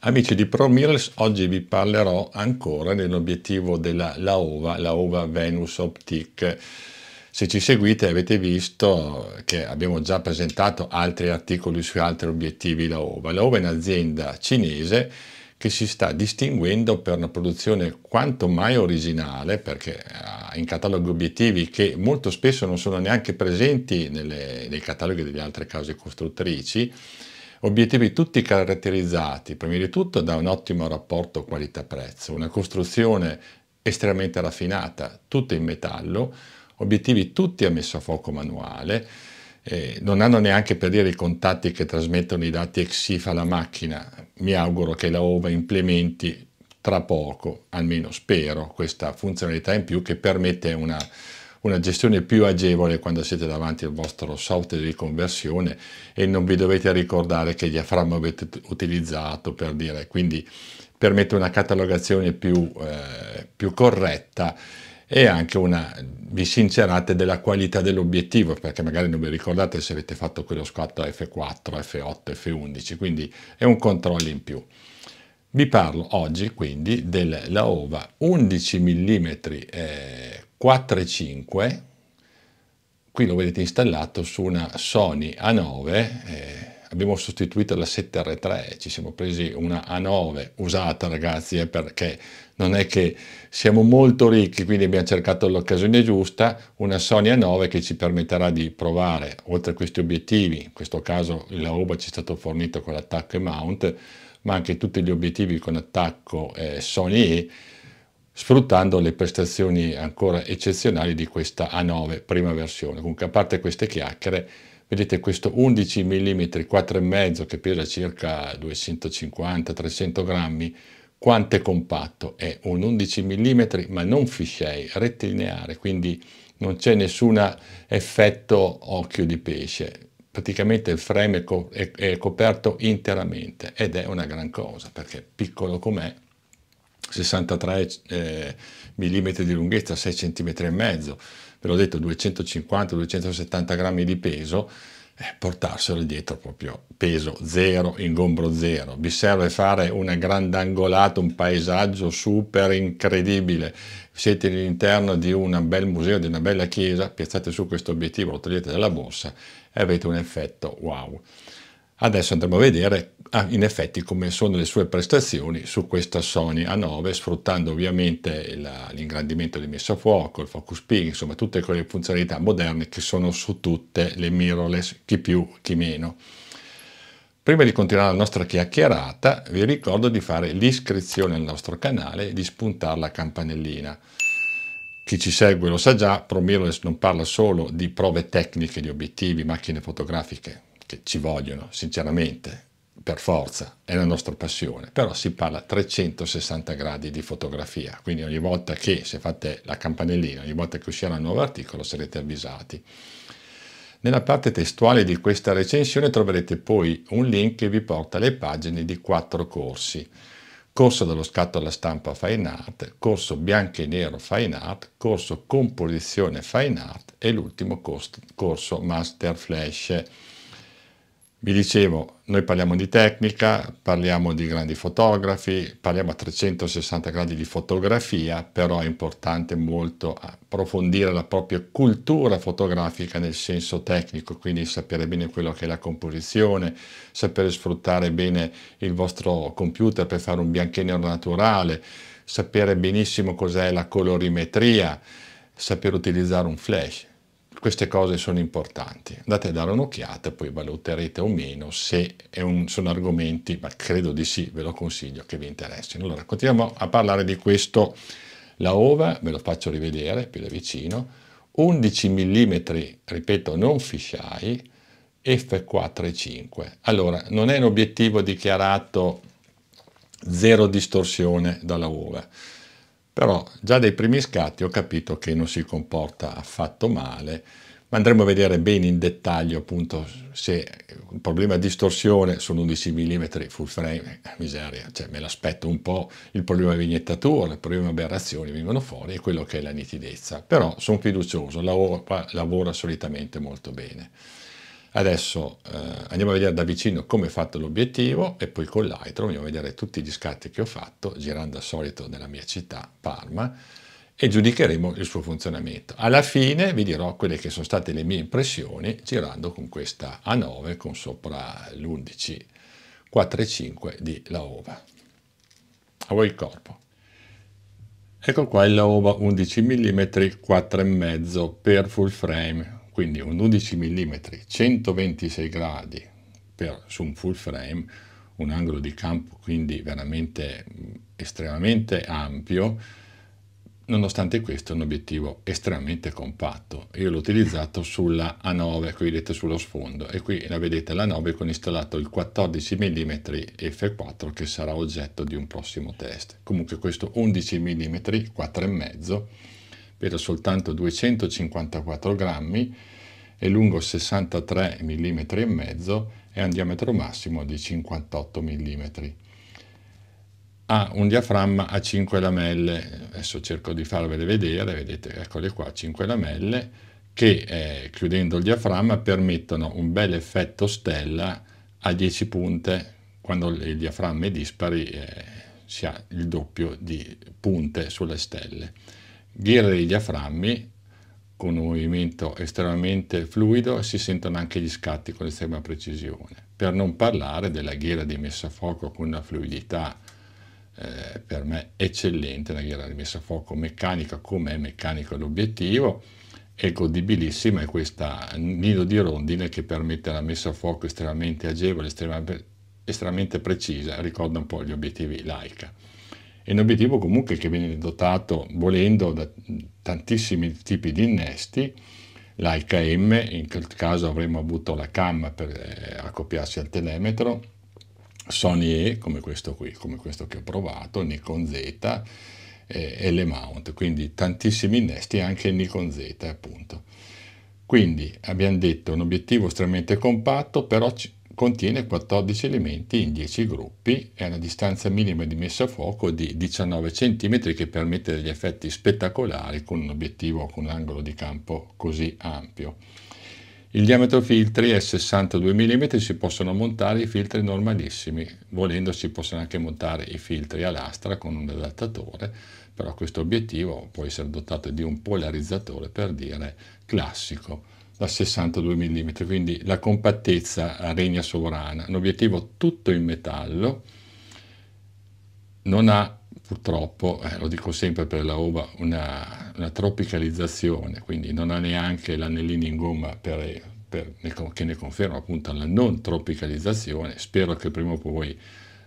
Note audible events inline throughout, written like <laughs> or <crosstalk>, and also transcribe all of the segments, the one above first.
Amici di ProMirrors, oggi vi parlerò ancora dell'obiettivo della LAOVA, LAOVA Venus Optic. Se ci seguite avete visto che abbiamo già presentato altri articoli su altri obiettivi LAOVA. LAOVA è un'azienda cinese che si sta distinguendo per una produzione quanto mai originale, perché ha in catalogo obiettivi che molto spesso non sono neanche presenti nelle, nei cataloghi delle altre case costruttrici, Obiettivi tutti caratterizzati, prima di tutto, da un ottimo rapporto qualità-prezzo, una costruzione estremamente raffinata, tutta in metallo, obiettivi tutti a messo a fuoco manuale, eh, non hanno neanche per dire i contatti che trasmettono i dati EXIF alla macchina. Mi auguro che la OVA implementi tra poco, almeno spero, questa funzionalità in più che permette una una gestione più agevole quando siete davanti al vostro software di conversione e non vi dovete ricordare che diaframma avete utilizzato per dire, quindi permette una catalogazione più, eh, più corretta e anche una, vi sincerate della qualità dell'obiettivo, perché magari non vi ricordate se avete fatto quello scatto F4, F8, F11, quindi è un controllo in più. Vi parlo oggi quindi della OVA 11 mm eh, 4 e 5, qui lo vedete installato su una Sony A9, eh, abbiamo sostituito la 7R3, ci siamo presi una A9 usata ragazzi eh, perché non è che siamo molto ricchi, quindi abbiamo cercato l'occasione giusta, una Sony A9 che ci permetterà di provare oltre a questi obiettivi, in questo caso la UBA ci è stato fornito con l'attacco e mount, ma anche tutti gli obiettivi con attacco eh, Sony E, sfruttando le prestazioni ancora eccezionali di questa A9 prima versione. Comunque a parte queste chiacchiere, vedete questo 11 mm 4,5 che pesa circa 250-300 grammi, quanto è compatto, è un 11 mm ma non fiscei, rettilineare, quindi non c'è nessun effetto occhio di pesce, praticamente il frame è coperto interamente ed è una gran cosa perché piccolo com'è 63 eh, mm di lunghezza, 6 cm e mezzo, ve l'ho detto 250-270 grammi di peso, eh, portarselo dietro proprio peso zero, ingombro zero. Vi serve fare una grandangolata, un paesaggio super incredibile. Siete all'interno di un bel museo, di una bella chiesa, piazzate su questo obiettivo, lo togliete dalla borsa e avete un effetto wow. Adesso andremo a vedere ah, in effetti come sono le sue prestazioni su questa Sony A9 sfruttando ovviamente l'ingrandimento di messa a fuoco, il focus ping, insomma tutte quelle funzionalità moderne che sono su tutte le mirrorless, chi più chi meno. Prima di continuare la nostra chiacchierata vi ricordo di fare l'iscrizione al nostro canale e di spuntare la campanellina. Chi ci segue lo sa già, ProMirrorless non parla solo di prove tecniche di obiettivi, macchine fotografiche, che ci vogliono sinceramente per forza, è la nostra passione, però si parla 360 gradi di fotografia, quindi ogni volta che, se fate la campanellina, ogni volta che uscirà un nuovo articolo sarete avvisati. Nella parte testuale di questa recensione troverete poi un link che vi porta alle pagine di quattro corsi. Corso dallo scatto alla stampa Fine Art, corso bianco e nero Fine Art, corso composizione Fine Art e l'ultimo corso Master Flash. Vi dicevo, noi parliamo di tecnica, parliamo di grandi fotografi, parliamo a 360 gradi di fotografia, però è importante molto approfondire la propria cultura fotografica nel senso tecnico, quindi sapere bene quello che è la composizione, sapere sfruttare bene il vostro computer per fare un bianco e nero naturale, sapere benissimo cos'è la colorimetria, sapere utilizzare un flash queste cose sono importanti. Andate a dare un'occhiata, poi valuterete o meno se un, sono argomenti, ma credo di sì, ve lo consiglio, che vi interessino. Allora, continuiamo a parlare di questo. La ova, ve lo faccio rivedere più da vicino, 11 mm, ripeto, non fisheye, f4,5. Allora, non è un obiettivo dichiarato zero distorsione dalla ova però già dai primi scatti ho capito che non si comporta affatto male, ma andremo a vedere bene in dettaglio appunto se il problema di distorsione sono 11 mm full frame, eh, miseria, cioè me l'aspetto un po', il problema di vignettatura, il problema di aberrazioni vengono fuori e quello che è la nitidezza, però sono fiducioso, lavora, lavora solitamente molto bene. Adesso eh, andiamo a vedere da vicino come è fatto l'obiettivo e poi con l'Hydro andiamo a vedere tutti gli scatti che ho fatto girando al solito nella mia città Parma e giudicheremo il suo funzionamento. Alla fine vi dirò quelle che sono state le mie impressioni girando con questa A9 con sopra l'11 4,5 di Laova. A voi il corpo. Ecco qua il Laova 11 mm 4,5 per full frame quindi un 12 mm 126 gradi per, su un full frame un angolo di campo quindi veramente mm, estremamente ampio nonostante questo è un obiettivo estremamente compatto io l'ho utilizzato sulla A9 che vedete sullo sfondo e qui la vedete la 9 con installato il 14 mm f4 che sarà oggetto di un prossimo test comunque questo 11 mm 4,5 pesa soltanto 254 grammi, è lungo 63 mm e mezzo e ha un diametro massimo di 58 mm. Ha un diaframma a 5 lamelle, adesso cerco di farvele vedere, vedete, eccole qua, 5 lamelle, che eh, chiudendo il diaframma permettono un bel effetto stella a 10 punte, quando il diaframma è dispari eh, si ha il doppio di punte sulle stelle ghiera dei diaframmi con un movimento estremamente fluido si sentono anche gli scatti con estrema precisione. Per non parlare della ghiera di messa a fuoco con una fluidità eh, per me eccellente, una ghiera di messa a fuoco meccanica come è meccanico l'obiettivo è godibilissima è questa nido di rondine che permette la messa a fuoco estremamente agevole, estremamente, precisa, ricorda un po' gli obiettivi laica. È un obiettivo comunque che viene dotato, volendo, da tantissimi tipi di innesti, la HM, in quel caso avremmo avuto la CAM per eh, accoppiarsi al telemetro, Sony E, come questo qui, come questo che ho provato, Nikon Z, e eh, le mount, quindi tantissimi innesti anche Nikon Z appunto. Quindi abbiamo detto un obiettivo estremamente compatto, però Contiene 14 elementi in 10 gruppi e una distanza minima di messa a fuoco di 19 cm che permette degli effetti spettacolari con un obiettivo con un angolo di campo così ampio. Il diametro filtri è 62 mm, si possono montare i filtri normalissimi, volendo si possono anche montare i filtri a lastra con un adattatore, però questo obiettivo può essere dotato di un polarizzatore per dire classico da 62 mm, quindi la compattezza regna sovrana. Un obiettivo tutto in metallo, non ha purtroppo, eh, lo dico sempre per la OVA, una, una, tropicalizzazione, quindi non ha neanche l'anellino in gomma per, per, che ne conferma appunto la non tropicalizzazione. Spero che prima o poi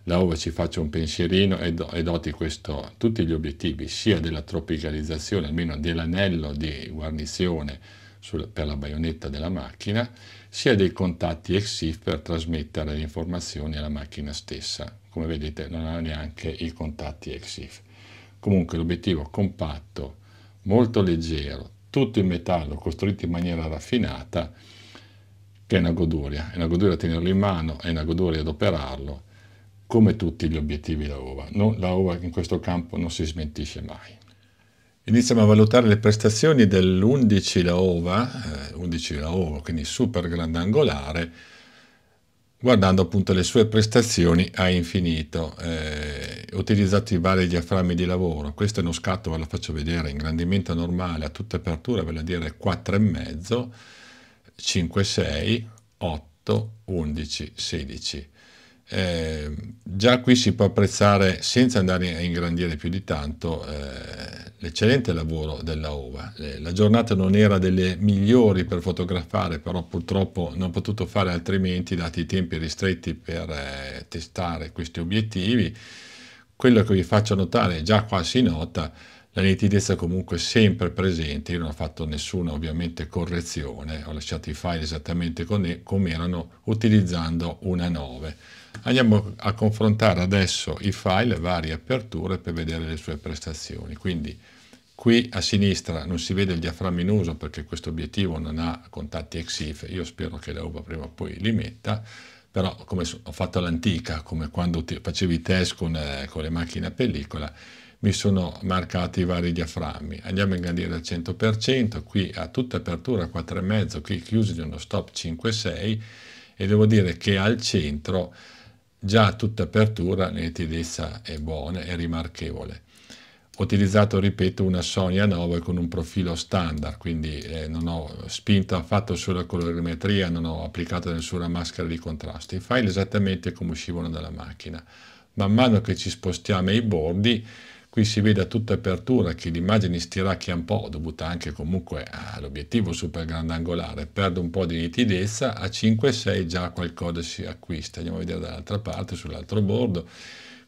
la OVA ci faccia un pensierino e, do, e doti questo, tutti gli obiettivi, sia della tropicalizzazione, almeno dell'anello di guarnizione, sul, per la baionetta della macchina, sia dei contatti EXIF per trasmettere le informazioni alla macchina stessa. Come vedete non ha neanche i contatti EXIF. Comunque l'obiettivo compatto, molto leggero, tutto in metallo, costruito in maniera raffinata, che è una goduria. È una goduria tenerlo in mano, è una goduria ad operarlo, come tutti gli obiettivi da uva. Non, la uva in questo campo non si smentisce mai. Iniziamo a valutare le prestazioni dell'11 la ova, eh, 11 la quindi super grandangolare, guardando appunto le sue prestazioni a infinito. Eh, utilizzato i vari diaframmi di lavoro, questo è uno scatto, ve lo faccio vedere, ingrandimento normale a tutta apertura, vale a dire 4,5, 5, 6, 8, 11, 16. Eh, già qui si può apprezzare senza andare a ingrandire più di tanto eh, l'eccellente lavoro della OVA. Eh, la giornata non era delle migliori per fotografare, però purtroppo non ho potuto fare altrimenti, dati i tempi ristretti per eh, testare questi obiettivi. Quello che vi faccio notare, già qua si nota, la nitidezza comunque sempre presente, io non ho fatto nessuna ovviamente correzione, ho lasciato i file esattamente come erano utilizzando una 9. Andiamo a confrontare adesso i file, varie aperture per vedere le sue prestazioni, quindi Qui a sinistra non si vede il diaframma in uso perché questo obiettivo non ha contatti EXIF, io spero che la l'Europa prima o poi li metta, però come ho fatto all'antica, come quando facevi i test con, eh, con le macchine a pellicola, mi sono marcati i vari diaframmi. Andiamo a ingrandire al 100%, qui a tutta apertura 4,5, qui chiuso di uno stop 5,6 e devo dire che al centro già a tutta apertura la nitidezza è buona, è rimarchevole ho utilizzato, ripeto, una Sony A9 con un profilo standard, quindi eh, non ho spinto affatto sulla colorimetria, non ho applicato nessuna maschera di contrasto, i file esattamente come uscivano dalla macchina. Man mano che ci spostiamo ai bordi, qui si vede a tutta apertura che l'immagine stiracchia un po', dovuta anche comunque all'obiettivo super grandangolare, perde un po' di nitidezza, a 5-6 già qualcosa si acquista. Andiamo a vedere dall'altra parte, sull'altro bordo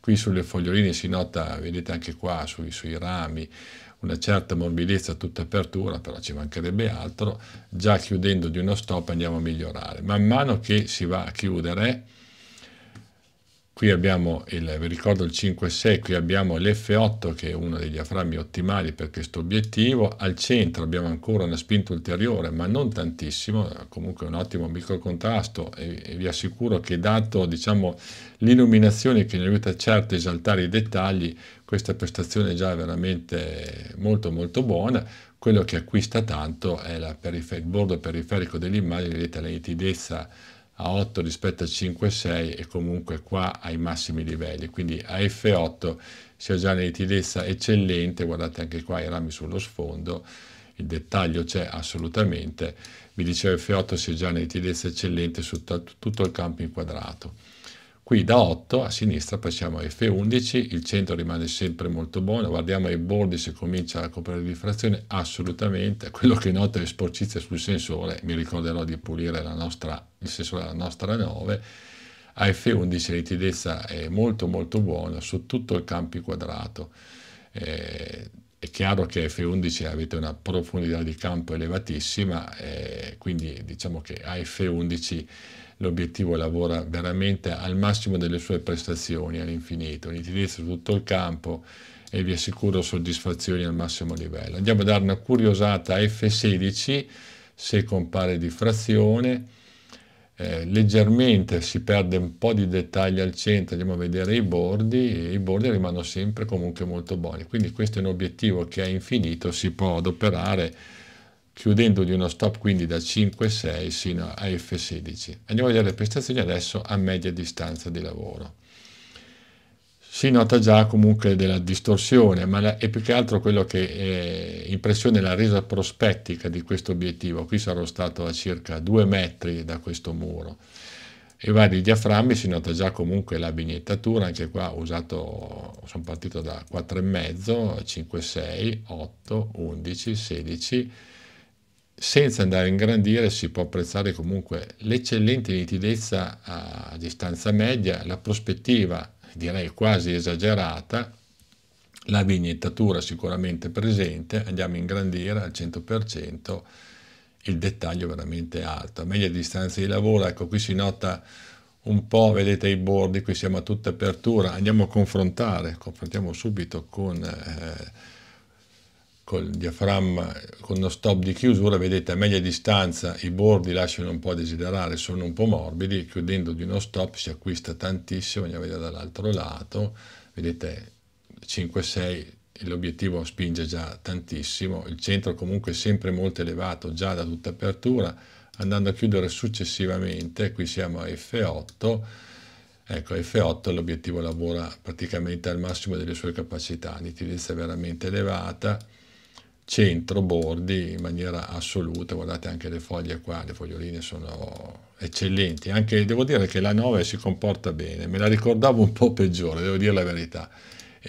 Qui sulle foglioline si nota, vedete anche qua, sui, sui rami, una certa morbidezza a tutta apertura, però ci mancherebbe altro. Già chiudendo di uno stop andiamo a migliorare. Man mano che si va a chiudere, Qui abbiamo, il, vi ricordo il 5,6, qui abbiamo l'F8 che è uno dei diaframmi ottimali per questo obiettivo, al centro abbiamo ancora una spinta ulteriore ma non tantissimo, comunque un ottimo microcontrasto e, e vi assicuro che dato diciamo, l'illuminazione che mi aiuta certo a esaltare i dettagli, questa prestazione è già veramente molto molto buona, quello che acquista tanto è il bordo periferico dell'immagine, vedete la nitidezza a 8 rispetto a 5,6 e comunque qua ai massimi livelli, quindi a F8 si ha già una nitidezza eccellente, guardate anche qua i rami sullo sfondo, il dettaglio c'è assolutamente, vi dicevo F8 si ha già una nitidezza eccellente su tutto il campo inquadrato. Qui da 8 a sinistra passiamo a F11, il centro rimane sempre molto buono, guardiamo ai bordi se comincia a coprire la diffrazione, assolutamente, <laughs> quello che noto è sporcizia sul sensore, mi ricorderò di pulire nostra, il sensore della nostra 9, a F11 la nitidezza è molto molto buona su tutto il campo quadrato, eh, è chiaro che a F11 avete una profondità di campo elevatissima, eh, quindi diciamo che a F11 l'obiettivo lavora veramente al massimo delle sue prestazioni all'infinito, l'indirizzo su tutto il campo e vi assicuro soddisfazioni al massimo livello. Andiamo a dare una curiosata a F16 se compare diffrazione. Eh, leggermente si perde un po' di dettagli al centro, andiamo a vedere i bordi e i bordi rimangono sempre comunque molto buoni. Quindi questo è un obiettivo che a infinito, si può adoperare chiudendo di uno stop quindi da 5,6 sino a F16. Andiamo a vedere le prestazioni adesso a media distanza di lavoro. Si nota già comunque della distorsione, ma è più che altro quello che eh, impressione la resa prospettica di questo obiettivo. Qui sarò stato a circa 2 metri da questo muro. I vari diaframmi si nota già comunque la vignettatura, anche qua ho usato, sono partito da 4,5, 5,6, 8, 11, 16, senza andare a ingrandire si può apprezzare comunque l'eccellente nitidezza a distanza media, la prospettiva direi quasi esagerata, la vignettatura sicuramente presente, andiamo a ingrandire al 100%, il dettaglio veramente alto. A media distanza di lavoro, ecco qui si nota un po', vedete i bordi, qui siamo a tutta apertura, andiamo a confrontare, confrontiamo subito con... Eh, col diaframma con uno stop di chiusura, vedete a media distanza i bordi lasciano un po' a desiderare, sono un po' morbidi, chiudendo di uno stop si acquista tantissimo, andiamo a vedere dall'altro lato, vedete 5-6 l'obiettivo spinge già tantissimo, il centro comunque è sempre molto elevato già da tutta apertura, andando a chiudere successivamente, qui siamo a F8, ecco F8 l'obiettivo lavora praticamente al massimo delle sue capacità, nitidezza veramente elevata, centro bordi in maniera assoluta guardate anche le foglie qua le foglioline sono eccellenti anche devo dire che la 9 si comporta bene me la ricordavo un po' peggiore devo dire la verità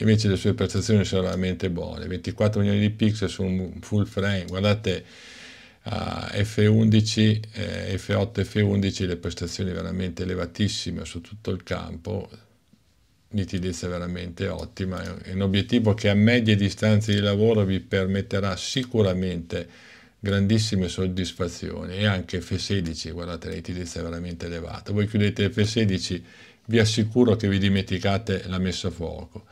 invece le sue prestazioni sono veramente buone 24 milioni di pixel su un full frame guardate a F11 eh, F8 F11 le prestazioni veramente elevatissime su tutto il campo nitidezza veramente ottima, è un obiettivo che a medie distanze di lavoro vi permetterà sicuramente grandissime soddisfazioni e anche F16, guardate la nitidezza è veramente elevata, voi chiudete F16 vi assicuro che vi dimenticate la messa a fuoco,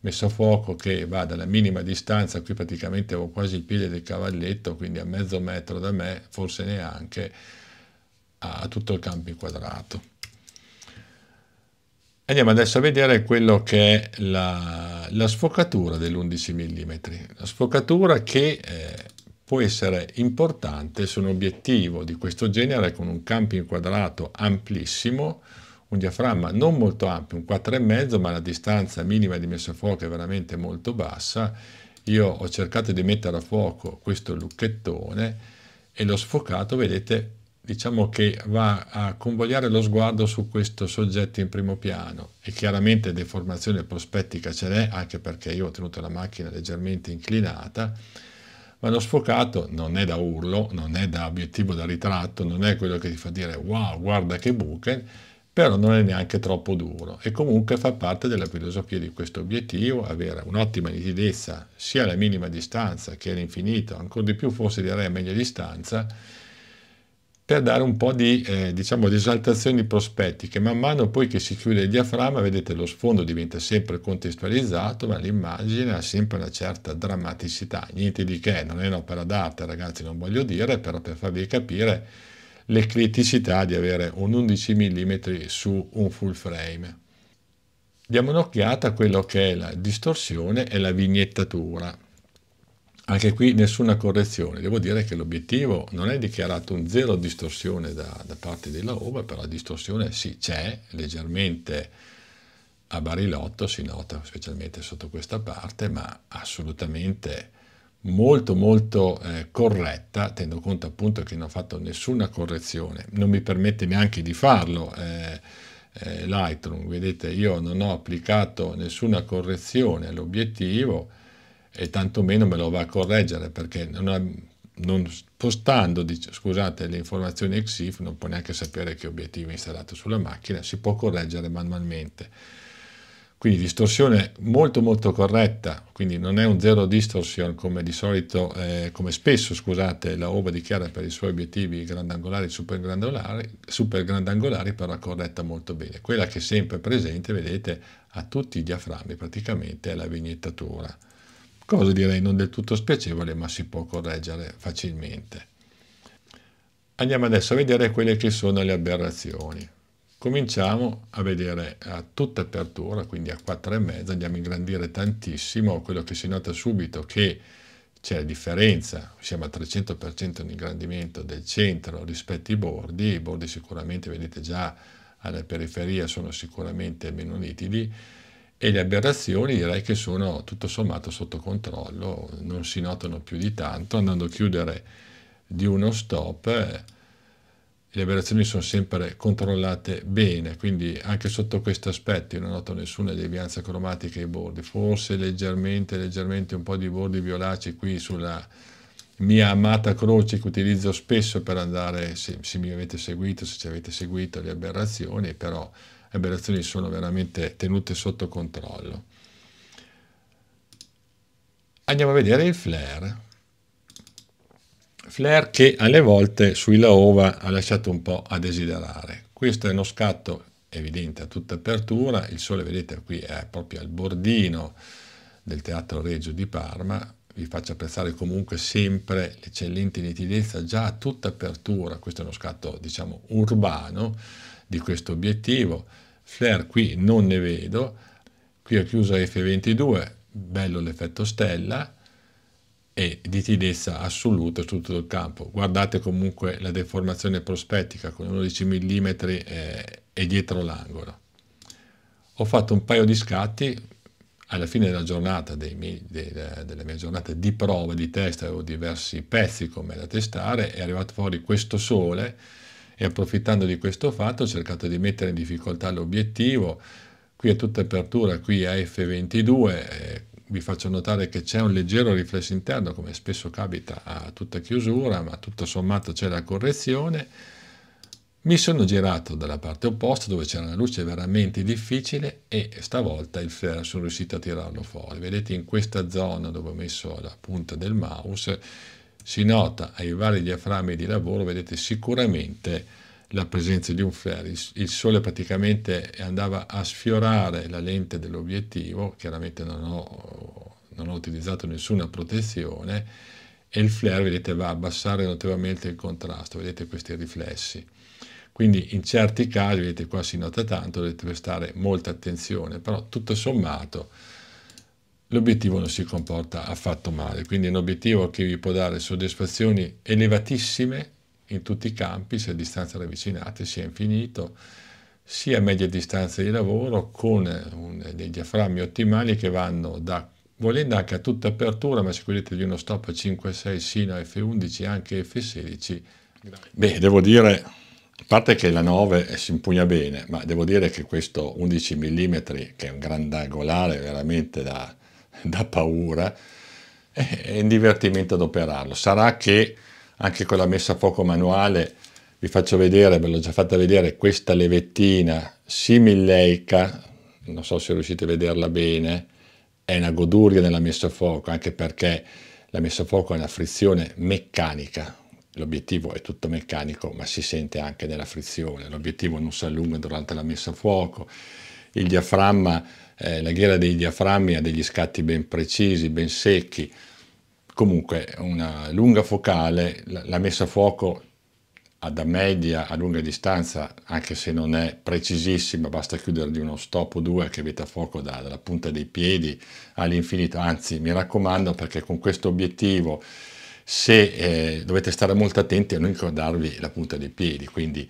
messa a fuoco che va dalla minima distanza, qui praticamente ho quasi il piede del cavalletto, quindi a mezzo metro da me, forse neanche, a tutto il campo inquadrato. Andiamo adesso a vedere quello che è la, la sfocatura dell'11 mm, la sfocatura che eh, può essere importante su un obiettivo di questo genere con un campo inquadrato amplissimo, un diaframma non molto ampio, un 4,5, ma la distanza minima di messa a fuoco è veramente molto bassa. Io ho cercato di mettere a fuoco questo lucchettone e l'ho sfocato, vedete, diciamo che va a convogliare lo sguardo su questo soggetto in primo piano e chiaramente deformazione prospettica ce n'è anche perché io ho tenuto la macchina leggermente inclinata ma lo sfocato non è da urlo, non è da obiettivo da ritratto, non è quello che ti fa dire wow guarda che buche, però non è neanche troppo duro e comunque fa parte della filosofia di questo obiettivo avere un'ottima nitidezza sia alla minima distanza che all'infinito, ancora di più forse direi a media distanza per dare un po' di, eh, diciamo, di esaltazione di man mano poi che si chiude il diaframma, vedete lo sfondo diventa sempre contestualizzato, ma l'immagine ha sempre una certa drammaticità. Niente di che, non è un'opera d'arte, ragazzi, non voglio dire, però per farvi capire le criticità di avere un 11 mm su un full frame. Diamo un'occhiata a quello che è la distorsione e la vignettatura. Anche qui nessuna correzione, devo dire che l'obiettivo non è dichiarato un zero distorsione da, da parte della UVA, però la distorsione sì c'è, leggermente a barilotto si nota specialmente sotto questa parte, ma assolutamente molto molto eh, corretta, tenendo conto appunto che non ho fatto nessuna correzione, non mi permette neanche di farlo eh, eh, Lightroom, vedete io non ho applicato nessuna correzione all'obiettivo, e tantomeno me lo va a correggere perché non ha, non, postando dice, scusate, le informazioni EXIF non può neanche sapere che obiettivo è installato sulla macchina, si può correggere manualmente. Quindi distorsione molto molto corretta, quindi non è un zero distortion come di solito, eh, come spesso scusate, la OVA dichiara per i suoi obiettivi grandangolari e supergrandangolari, supergrandangolari, però è corretta molto bene. Quella che è sempre presente, vedete, a tutti i diaframmi praticamente è la vignettatura cosa direi non del tutto spiacevole ma si può correggere facilmente. Andiamo adesso a vedere quelle che sono le aberrazioni. Cominciamo a vedere a tutta apertura, quindi a 4,5, andiamo a ingrandire tantissimo, quello che si nota subito che c'è differenza, siamo al 300% di ingrandimento del centro rispetto ai bordi, i bordi sicuramente vedete già alla periferia sono sicuramente meno nitidi, e le aberrazioni direi che sono tutto sommato sotto controllo, non si notano più di tanto, andando a chiudere di uno stop eh, le aberrazioni sono sempre controllate bene, quindi anche sotto questo aspetto io non noto nessuna devianza cromatica ai bordi, forse leggermente, leggermente un po' di bordi violaci qui sulla mia amata croce che utilizzo spesso per andare, se, se mi avete seguito, se ci avete seguito le aberrazioni, però le aberrazioni sono veramente tenute sotto controllo. Andiamo a vedere il flare. Flare che alle volte sui Laova ha lasciato un po' a desiderare. Questo è uno scatto evidente a tutta apertura, il sole vedete qui è proprio al bordino del Teatro Reggio di Parma, vi faccio apprezzare comunque sempre l'eccellente nitidezza già a tutta apertura, questo è uno scatto diciamo urbano di questo obiettivo, flare qui non ne vedo, qui ho chiuso F22, bello l'effetto stella e di assoluta su tutto il campo. Guardate comunque la deformazione prospettica con 11 mm e dietro l'angolo. Ho fatto un paio di scatti alla fine della giornata, miei, delle, delle mie giornate di prova, di test, avevo diversi pezzi come da testare, è arrivato fuori questo sole e approfittando di questo fatto ho cercato di mettere in difficoltà l'obiettivo. Qui è tutta apertura, qui a F22, eh, vi faccio notare che c'è un leggero riflesso interno, come spesso capita a tutta chiusura, ma tutto sommato c'è la correzione. Mi sono girato dalla parte opposta dove c'era una luce veramente difficile e stavolta il flare sono riuscito a tirarlo fuori. Vedete in questa zona dove ho messo la punta del mouse si nota ai vari diaframmi di lavoro, vedete sicuramente la presenza di un flare, il sole praticamente andava a sfiorare la lente dell'obiettivo, chiaramente non ho, non ho utilizzato nessuna protezione, e il flare vedete va a abbassare notevolmente il contrasto, vedete questi riflessi. Quindi in certi casi, vedete qua si nota tanto, dovete prestare molta attenzione, però tutto sommato l'obiettivo non si comporta affatto male, quindi è un obiettivo che vi può dare soddisfazioni elevatissime in tutti i campi, sia a distanze ravvicinate, sia infinito, sia a medie distanze di lavoro, con un, dei diaframmi ottimali che vanno da volendo anche a tutta apertura, ma se quelli di uno stop 5-6 sino a F11 anche F16. Grazie. Beh, devo dire, a parte che la 9 eh, si impugna bene, ma devo dire che questo 11 mm, che è un grandangolare veramente da <laughs> da paura, eh, è un divertimento ad operarlo. Sarà che anche con la messa a fuoco manuale, vi faccio vedere, ve l'ho già fatta vedere, questa levettina simileica, non so se riuscite a vederla bene, è una goduria nella messa a fuoco, anche perché la messa a fuoco è una frizione meccanica, l'obiettivo è tutto meccanico, ma si sente anche nella frizione, l'obiettivo non si allunga durante la messa a fuoco, il diaframma eh, la ghiera dei diaframmi ha degli scatti ben precisi, ben secchi, comunque una lunga focale, la, la messa a fuoco da media a lunga distanza, anche se non è precisissima, basta chiudergli uno stop o due che avete a fuoco da, dalla punta dei piedi all'infinito. Anzi, mi raccomando, perché con questo obiettivo, se eh, dovete stare molto attenti a non ricordarvi la punta dei piedi, quindi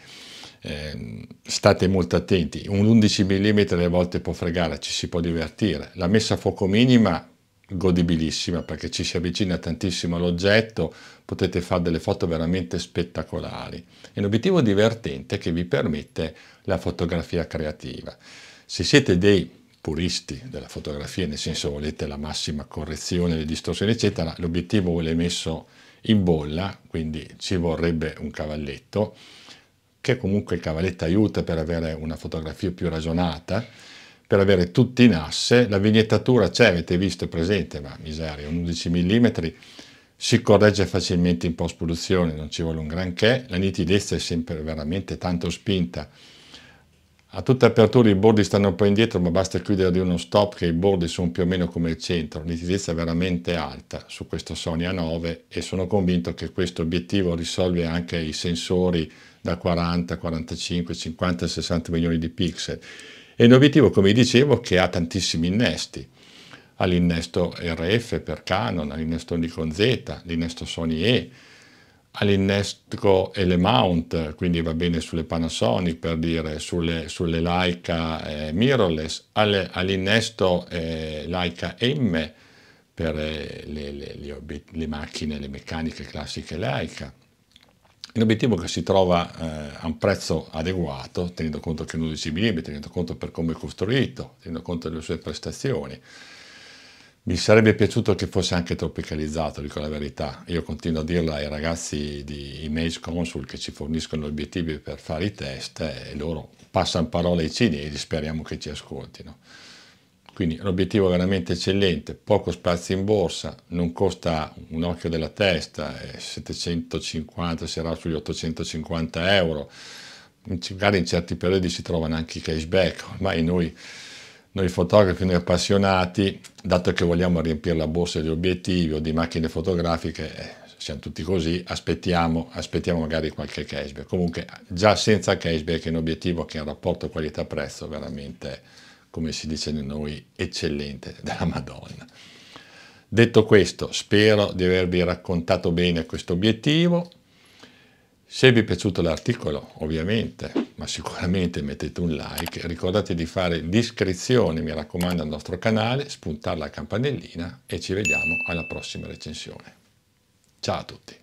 Ehm, state molto attenti, un 11 mm alle volte può fregare, ci si può divertire, la messa a fuoco minima godibilissima perché ci si avvicina tantissimo all'oggetto, potete fare delle foto veramente spettacolari. È un obiettivo divertente che vi permette la fotografia creativa. Se siete dei puristi della fotografia, nel senso volete la massima correzione, le distorsioni, eccetera, l'obiettivo ve l'hai messo in bolla, quindi ci vorrebbe un cavalletto che comunque il cavalletto aiuta per avere una fotografia più ragionata, per avere tutti in asse, la vignettatura c'è, avete visto, è presente, ma miseria, un 11 mm, si corregge facilmente in post-produzione, non ci vuole un granché, la nitidezza è sempre veramente tanto spinta, a tutte aperture i bordi stanno un po' indietro, ma basta chiudere di uno stop che i bordi sono più o meno come il centro, nitidezza è veramente alta su questo Sony A9 e sono convinto che questo obiettivo risolve anche i sensori da 40, 45, 50, 60 milioni di pixel. È un obiettivo, come dicevo, che ha tantissimi innesti. Ha l'innesto RF per Canon, ha l'innesto Nikon Z, l'innesto Sony E, ha l'innesto L-mount, quindi va bene sulle Panasonic per dire, sulle, sulle Leica eh, mirrorless, ha l'innesto eh, Leica M per eh, le, le, le, le macchine, le meccaniche classiche Leica un obiettivo che si trova eh, a un prezzo adeguato, tenendo conto che è un 12 mm, tenendo conto per come è costruito, tenendo conto delle sue prestazioni. Mi sarebbe piaciuto che fosse anche tropicalizzato, dico la verità. Io continuo a dirlo ai ragazzi di Image Consul che ci forniscono gli obiettivi per fare i test eh, e loro passano parole ai cinesi, speriamo che ci ascoltino. Quindi l'obiettivo è veramente eccellente, poco spazio in borsa, non costa un occhio della testa, 750 eh, sarà sugli 850 euro, magari in certi periodi si trovano anche i cashback, ormai noi, noi fotografi, noi appassionati, dato che vogliamo riempire la borsa di obiettivi o di macchine fotografiche, eh, siamo tutti così, aspettiamo, aspettiamo magari qualche cashback. Comunque già senza cashback è un obiettivo che ha un rapporto qualità-prezzo veramente come si dice da noi, eccellente <laughs> della Madonna. Detto questo, spero di avervi raccontato bene questo obiettivo. Se vi è piaciuto l'articolo, ovviamente, ma sicuramente mettete un like, ricordate di fare l'iscrizione, mi raccomando, al nostro canale, spuntare la campanellina e ci vediamo alla prossima recensione. Ciao a tutti!